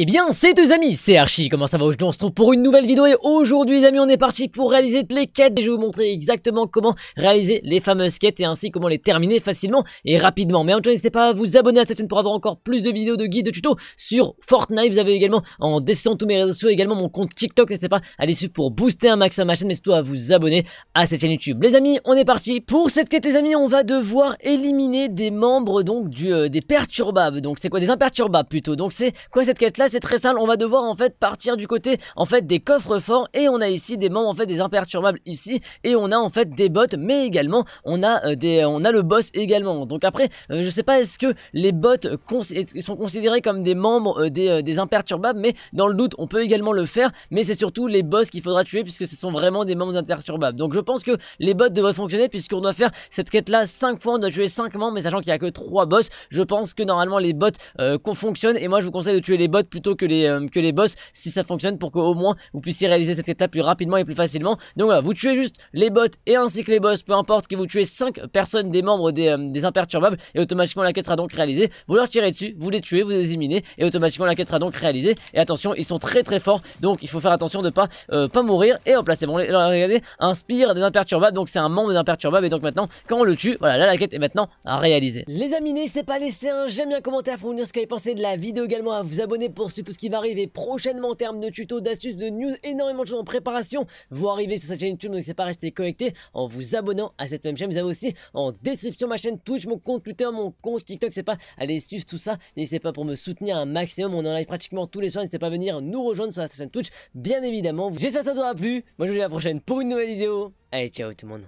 Eh bien, c'est deux amis, c'est Archie, comment ça va aujourd'hui On se trouve pour une nouvelle vidéo et aujourd'hui les amis, on est parti pour réaliser les quêtes et je vais vous montrer exactement comment réaliser les fameuses quêtes et ainsi comment les terminer facilement et rapidement. Mais en tout n'hésitez pas à vous abonner à cette chaîne pour avoir encore plus de vidéos de guides de tutos sur Fortnite. Vous avez également en descendant tous mes réseaux sociaux, également mon compte TikTok, n'hésitez pas à aller suivre pour booster un max à ma chaîne, mais surtout à vous abonner à cette chaîne YouTube. Les amis, on est parti pour cette quête les amis, on va devoir éliminer des membres donc euh, des perturbables. Donc c'est quoi des imperturbables plutôt. Donc c'est quoi cette quête là c'est très simple, on va devoir en fait partir du côté en fait des coffres forts et on a ici des membres en fait des imperturbables ici et on a en fait des bots mais également on a euh, des euh, on a le boss également. Donc après euh, je sais pas est-ce que les bots sont considérés comme des membres des, imperturbables mais dans le doute on peut également le faire mais c'est surtout les boss qu'il faudra tuer puisque ce sont vraiment des membres imperturbables. Donc je pense que les bots devraient fonctionner puisqu'on doit faire cette quête là 5 fois, on doit tuer 5 membres mais sachant qu'il y a que 3 boss, je pense que normalement les bots qu'on fonctionne et moi je vous conseille de tuer les bots que les, euh, que les boss si ça fonctionne pour qu'au moins vous puissiez réaliser cette étape plus rapidement et plus facilement. Donc voilà, vous tuez juste les bots et ainsi que les boss, peu importe que vous tuez cinq personnes des membres euh, des, imperturbables et automatiquement la quête sera donc réalisée. Vous leur tirez dessus, vous les tuez, vous les éliminez et automatiquement la quête sera donc réalisée. Et attention, ils sont très très forts donc il faut faire attention de pas euh, pas mourir. Et en là c'est bon, regardez, un spire des imperturbables, donc c'est un membre des imperturbables et donc maintenant quand on le tue, voilà la quête est maintenant réalisée Les amis, n'hésitez pas à laisser un j'aime bien commentaire pour nous dire ce que vous pensez de la vidéo également à vous abonner poursuit tout ce qui va arriver prochainement en termes de tutos, d'astuces, de news, énormément de choses en préparation. Vous arrivez sur cette chaîne YouTube, donc pas pas rester connecté en vous abonnant à cette même chaîne. Vous avez aussi en description ma chaîne Twitch, mon compte Twitter, mon compte TikTok. C'est pas aller suivre tout ça. N'hésitez pas pour me soutenir un maximum. On en live pratiquement tous les soirs. N'hésitez pas à venir nous rejoindre sur la chaîne Twitch, bien évidemment. J'espère que ça vous aura plu. Moi je vous dis à la prochaine pour une nouvelle vidéo. Allez, ciao tout le monde.